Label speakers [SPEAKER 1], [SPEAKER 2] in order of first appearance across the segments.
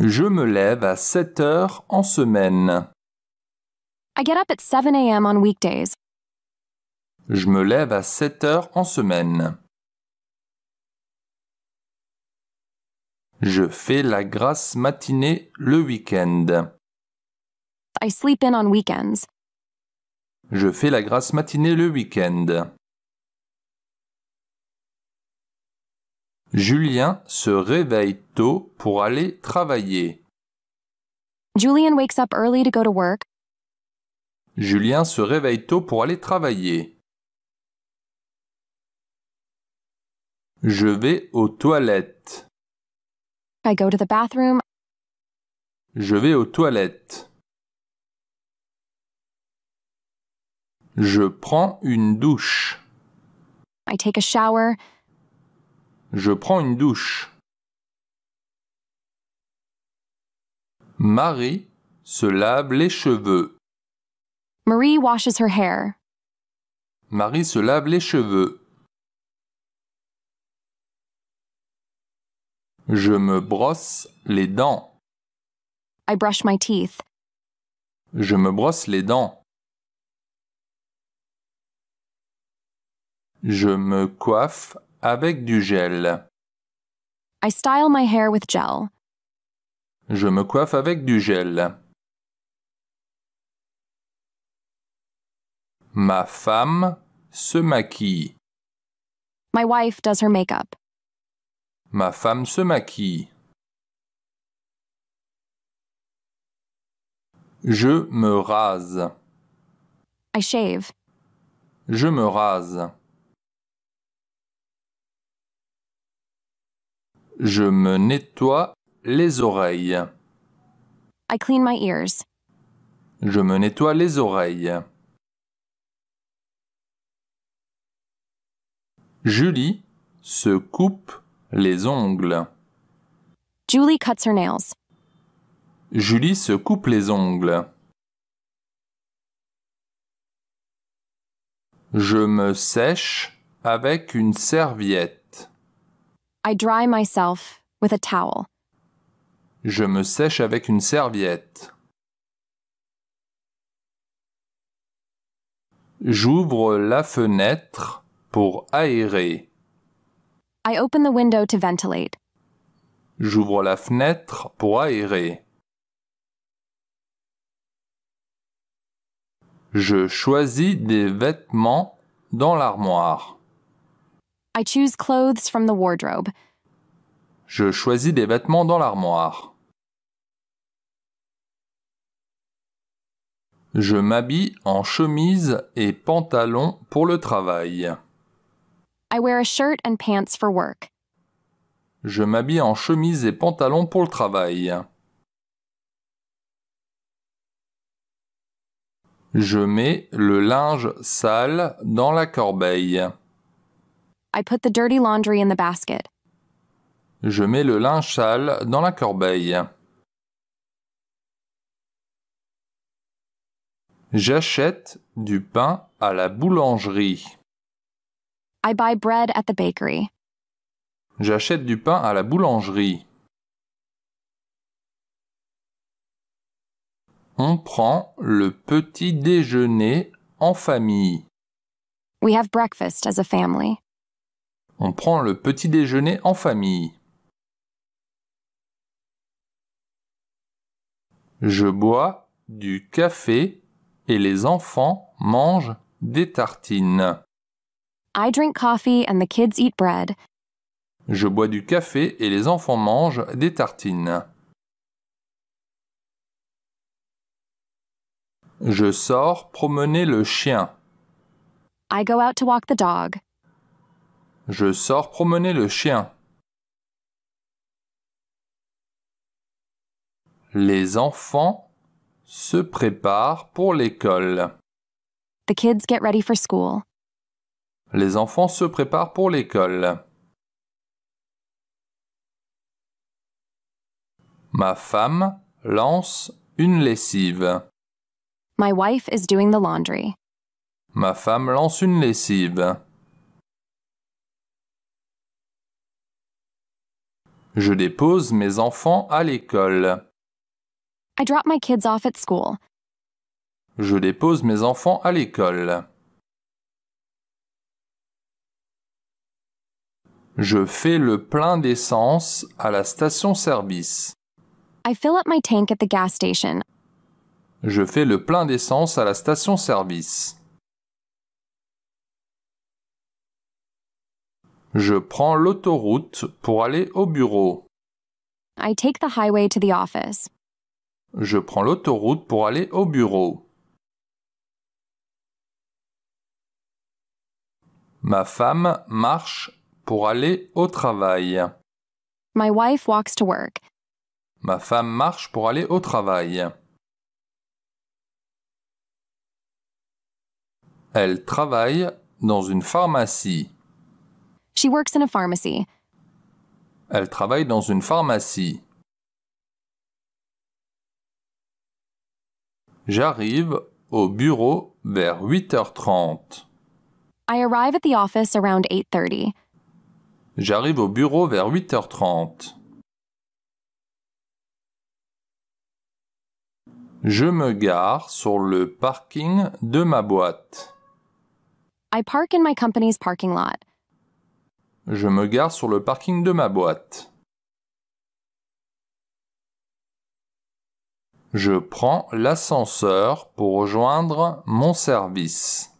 [SPEAKER 1] Je me lève à 7 heures en semaine. Je me lève à 7 heures en semaine. Je fais la grâce matinée le week-end. Je fais la grâce matinée le week-end. Julien se réveille tôt pour aller travailler.
[SPEAKER 2] wakes up early to go to work.
[SPEAKER 1] Julien se réveille tôt pour aller travailler. Je vais aux toilettes.
[SPEAKER 2] I go to the bathroom.
[SPEAKER 1] Je vais aux toilettes. Je prends une douche.
[SPEAKER 2] I take a shower.
[SPEAKER 1] Je prends une douche. Marie se lave les cheveux.
[SPEAKER 2] Marie washes her hair.
[SPEAKER 1] Marie se lave les cheveux. Je me brosse les dents.
[SPEAKER 2] I brush my teeth.
[SPEAKER 1] Je me brosse les dents. Je me coiffe avec du gel.
[SPEAKER 2] I style my hair with gel.
[SPEAKER 1] Je me coiffe avec du gel. Ma femme se maquille.
[SPEAKER 2] My wife does her makeup.
[SPEAKER 1] Ma femme se maquille. Je me rase. I shave. Je me rase. Je me nettoie les oreilles.
[SPEAKER 2] I clean my ears.
[SPEAKER 1] Je me nettoie les oreilles. Julie se coupe les ongles.
[SPEAKER 2] Julie cuts her nails.
[SPEAKER 1] Julie se coupe les ongles. Je me sèche avec une serviette.
[SPEAKER 2] I dry myself with a towel.
[SPEAKER 1] Je me sèche avec une serviette. J'ouvre la fenêtre pour aérer.
[SPEAKER 2] I open the window to ventilate.
[SPEAKER 1] J'ouvre la fenêtre pour aérer. Je choisis des vêtements dans l'armoire. Je choisis des vêtements dans l'armoire. Je m'habille en chemise et pantalon pour le travail. Je m'habille en chemise et pantalon pour le travail. Je mets le linge sale dans la corbeille. Je mets le linge sale dans la corbeille. J'achète du pain à la boulangerie. J'achète du pain à la boulangerie. On prend le petit déjeuner en famille.
[SPEAKER 2] We have breakfast as a family.
[SPEAKER 1] On prend le petit déjeuner en famille. Je bois du café et les enfants mangent des tartines. Je bois du café et les enfants mangent des tartines. Je sors promener le chien.
[SPEAKER 2] I go out to walk the dog.
[SPEAKER 1] Je sors promener le chien. Les enfants se préparent pour l'école. Les enfants se préparent pour l'école. Ma femme lance une lessive.
[SPEAKER 2] My wife doing laundry.
[SPEAKER 1] Ma femme lance une lessive. Je dépose mes enfants à l'école. Je dépose mes enfants à l'école. Je fais le plein d'essence à la station-service. Je fais le plein d'essence à la station-service. Je prends l'autoroute pour aller au bureau.
[SPEAKER 2] Je
[SPEAKER 1] prends l'autoroute pour aller au bureau. Ma femme marche pour aller au travail.
[SPEAKER 2] My wife walks to work.
[SPEAKER 1] Ma femme marche pour aller au travail. Elle travaille dans une pharmacie. She Elle travaille dans une pharmacie. J'arrive au bureau vers 8h30.
[SPEAKER 2] I arrive at the office around 8:30.
[SPEAKER 1] J'arrive au bureau vers 8h30. Je me gare sur le parking de ma boîte.
[SPEAKER 2] I park in my company's parking lot.
[SPEAKER 1] Je me gare sur le parking de ma boîte. Je prends l'ascenseur pour rejoindre mon service.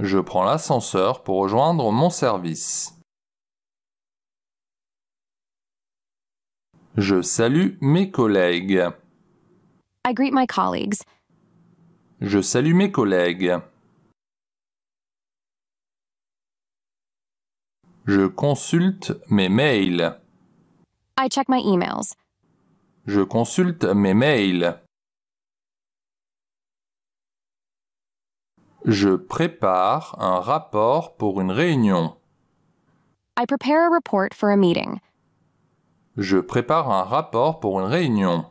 [SPEAKER 1] Je prends l'ascenseur pour rejoindre mon service. Je salue mes collègues. Je salue mes collègues. Je consulte mes mails. Je consulte mes mails. Je prépare un rapport pour une réunion. Je prépare un rapport pour une réunion.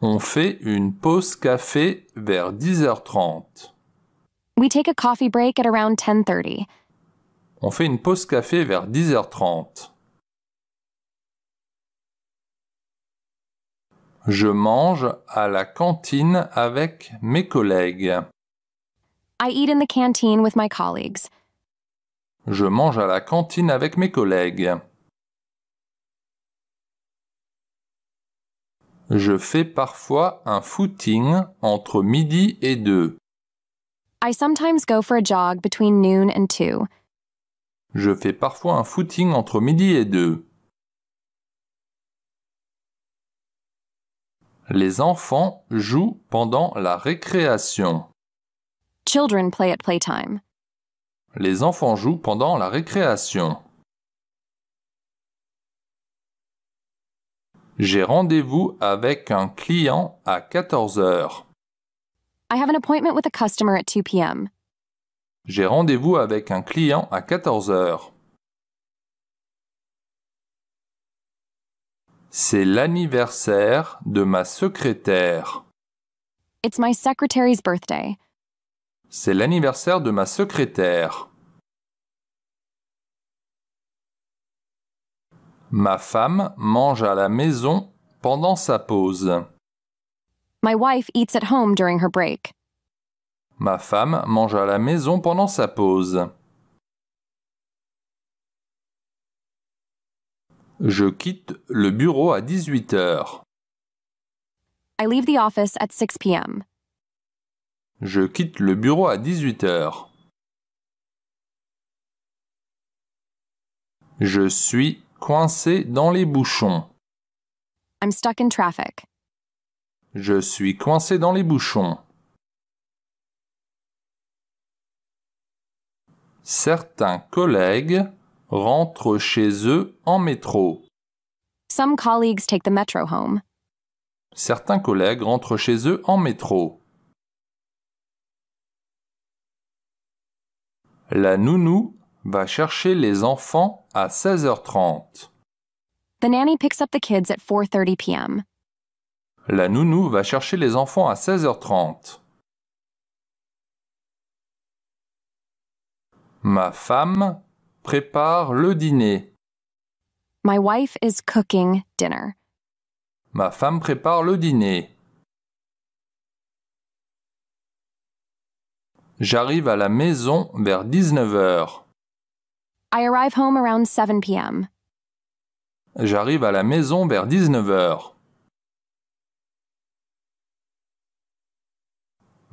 [SPEAKER 1] On fait une pause café vers 10h30. On fait une pause café vers 10h30. Je mange à la cantine avec mes collègues.
[SPEAKER 2] I eat in the canteen with my colleagues.
[SPEAKER 1] Je mange à la cantine avec mes collègues. Je fais parfois un footing entre midi et deux.
[SPEAKER 2] I sometimes go for a jog between noon and two.
[SPEAKER 1] Je fais parfois un footing entre midi et deux. Les enfants jouent pendant la récréation.
[SPEAKER 2] Children play at playtime.
[SPEAKER 1] Les enfants jouent pendant la récréation. J'ai rendez-vous avec un client à 14 heures.
[SPEAKER 2] I have an appointment with a customer at 2 p.m.
[SPEAKER 1] J'ai rendez-vous avec un client à 14 heures. C'est l'anniversaire de ma secrétaire.
[SPEAKER 2] It's my secretary's birthday.
[SPEAKER 1] C'est l'anniversaire de ma secrétaire. Ma femme mange à la maison pendant sa pause. Ma femme mange à la maison pendant sa pause. Je quitte le bureau à 18 heures.
[SPEAKER 2] I leave the office at 6 p.m.
[SPEAKER 1] Je quitte le bureau à 18 heures. Je suis coincé dans les bouchons.
[SPEAKER 2] I'm stuck in traffic.
[SPEAKER 1] Je suis coincé dans les bouchons. Certains collègues rentrent chez eux en métro.
[SPEAKER 2] take home.
[SPEAKER 1] Certains collègues rentrent chez eux en métro. La nounou va chercher les enfants à 16h30.
[SPEAKER 2] The nanny picks up the kids at 4:30 p.m.
[SPEAKER 1] La nounou va chercher les enfants à 16h30. Ma femme prépare le dîner. Ma femme prépare le dîner. J'arrive à la maison vers 19h. J'arrive à la maison vers 19h.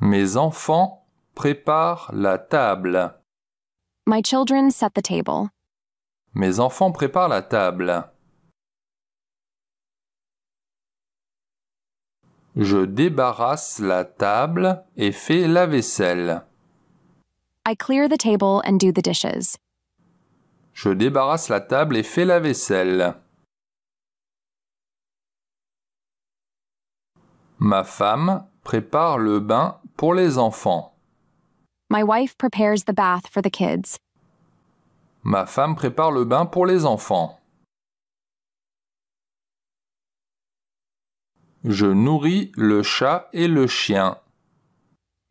[SPEAKER 1] Mes enfants préparent la table. Mes enfants préparent la table. Je débarrasse la table et fais la vaisselle.
[SPEAKER 2] I clear the table and do the dishes.
[SPEAKER 1] Je débarrasse la table et fais la vaisselle. Ma femme prépare le bain pour les enfants. Ma femme prépare le bain pour les enfants. Je nourris le chat et le chien.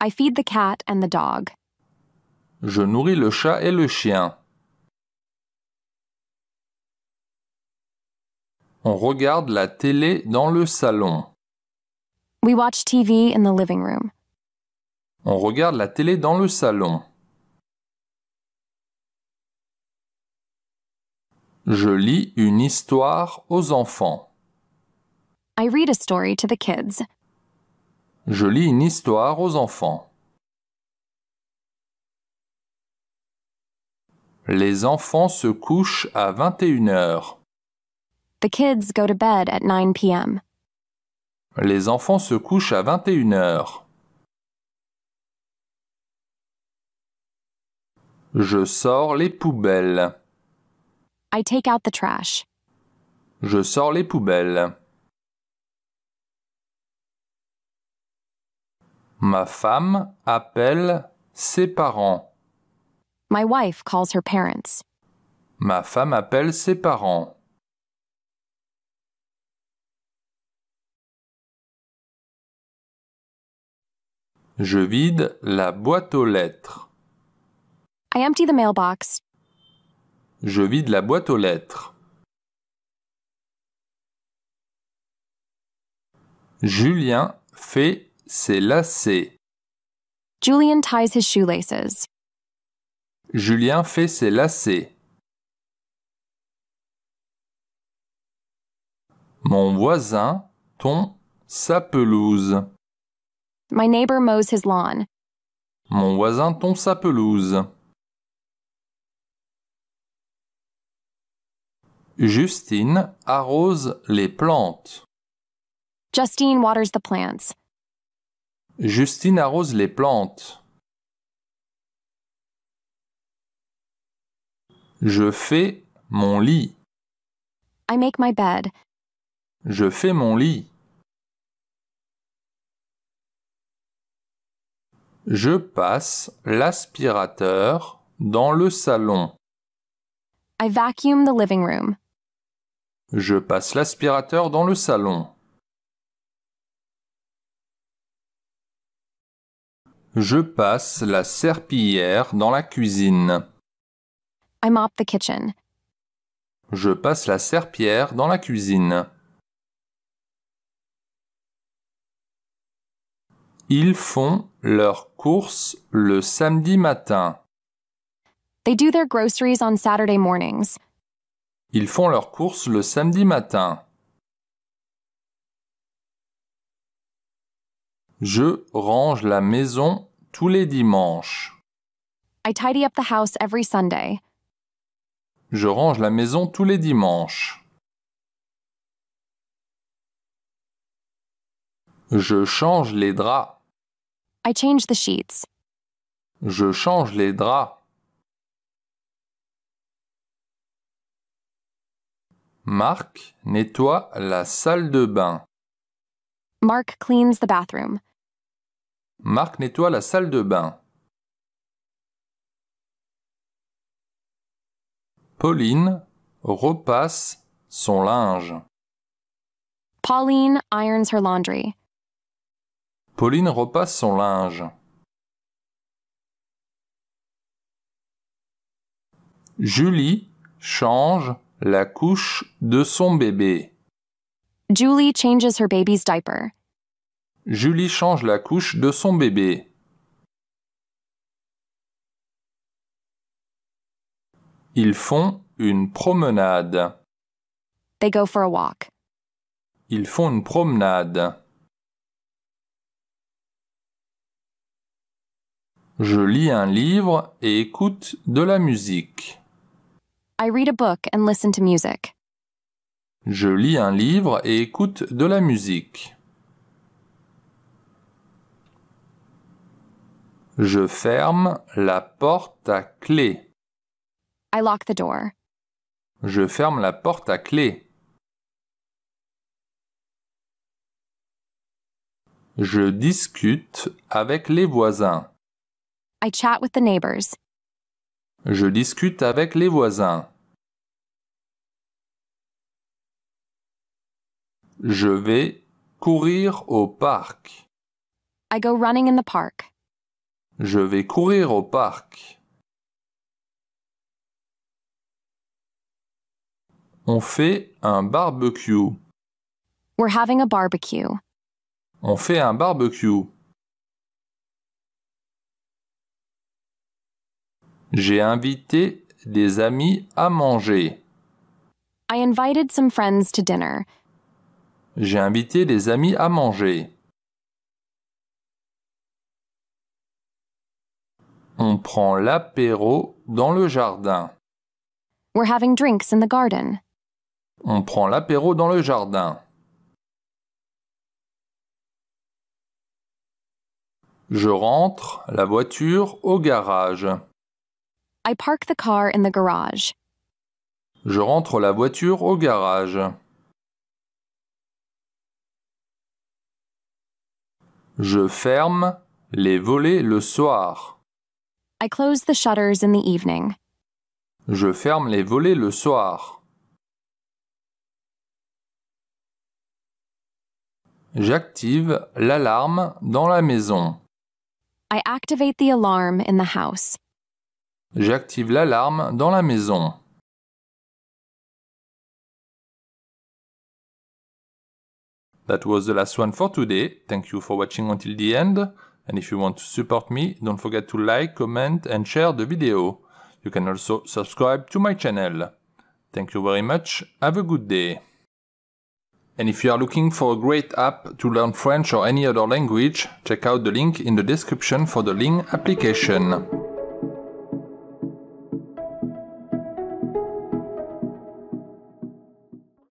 [SPEAKER 2] Je
[SPEAKER 1] nourris le chat et le chien. On regarde la télé dans le salon.
[SPEAKER 2] We watch TV in the living room.
[SPEAKER 1] On regarde la télé dans le salon. Je lis une histoire aux enfants. Je lis une histoire aux enfants. Les enfants se couchent à 21h. Les enfants se couchent à 21h. Je sors les poubelles.
[SPEAKER 2] I take out the trash.
[SPEAKER 1] Je sors les poubelles. Ma femme appelle ses parents.
[SPEAKER 2] My wife calls her parents.
[SPEAKER 1] Ma femme appelle ses parents. Je vide la boîte aux lettres.
[SPEAKER 2] I empty the mailbox.
[SPEAKER 1] Je vide la boîte aux lettres. Julien fait ses lacets.
[SPEAKER 2] Julien ties his shoelaces.
[SPEAKER 1] Julien fait ses lacets. Mon voisin tond sa pelouse.
[SPEAKER 2] My neighbor mows his lawn.
[SPEAKER 1] Mon voisin tond sa pelouse. Justine arrose les plantes.
[SPEAKER 2] Justine waters the plants.
[SPEAKER 1] Justine arrose les plantes. Je fais mon lit.
[SPEAKER 2] I make my bed.
[SPEAKER 1] Je fais mon lit. Je passe l'aspirateur dans le salon.
[SPEAKER 2] I vacuum the living room.
[SPEAKER 1] Je passe l'aspirateur dans le salon. Je passe la serpillière dans la cuisine. Je passe la serpillière dans la cuisine. Ils font leurs courses le samedi matin.
[SPEAKER 2] They do their groceries on Saturday mornings.
[SPEAKER 1] Ils font leurs courses le samedi matin. Je range la maison tous les dimanches. Je range la maison tous les dimanches. Je change les draps. Je change les draps. Marc nettoie la salle de bain.
[SPEAKER 2] Mark cleans the bathroom.
[SPEAKER 1] Marc nettoie la salle de bain. Pauline repasse son linge.
[SPEAKER 2] Pauline irons her laundry.
[SPEAKER 1] Pauline repasse son linge. Julie change la couche de son bébé.
[SPEAKER 2] Julie changes her baby's diaper.
[SPEAKER 1] Julie change la couche de son bébé. Ils font une promenade.
[SPEAKER 2] They go for a walk.
[SPEAKER 1] Ils font une promenade. Je lis un livre et écoute de la musique.
[SPEAKER 2] Je
[SPEAKER 1] lis un livre et écoute de la musique. Je ferme la porte à clé.
[SPEAKER 2] I lock the door.
[SPEAKER 1] Je ferme la porte à clé. Je discute avec les voisins.
[SPEAKER 2] I chat with the neighbors.
[SPEAKER 1] Je discute avec les voisins. Je vais courir au parc.
[SPEAKER 2] go running in the park.
[SPEAKER 1] Je vais courir au parc. On fait un barbecue.
[SPEAKER 2] We're having a barbecue.
[SPEAKER 1] On fait un barbecue. J'ai invité des amis à manger. J'ai invité des amis à manger. On prend l'apéro dans le jardin. On prend l'apéro dans le jardin. Je rentre la voiture au garage.
[SPEAKER 2] I park the car in the garage.
[SPEAKER 1] Je rentre la voiture au garage. Je ferme les volets le soir.
[SPEAKER 2] I close the shutters in the evening.
[SPEAKER 1] Je ferme les volets le soir. J'active l'alarme dans la maison.
[SPEAKER 2] I activate the alarm in the house.
[SPEAKER 1] J'active l'alarme dans la maison. That was the last one for today. Thank you for watching until the end. And if you want to support me, don't forget to like, comment and share the video. You can also subscribe to my channel. Thank you very much. Have a good day. And if you are looking for a great app to learn French or any other language, check out the link in the description for the Ling application.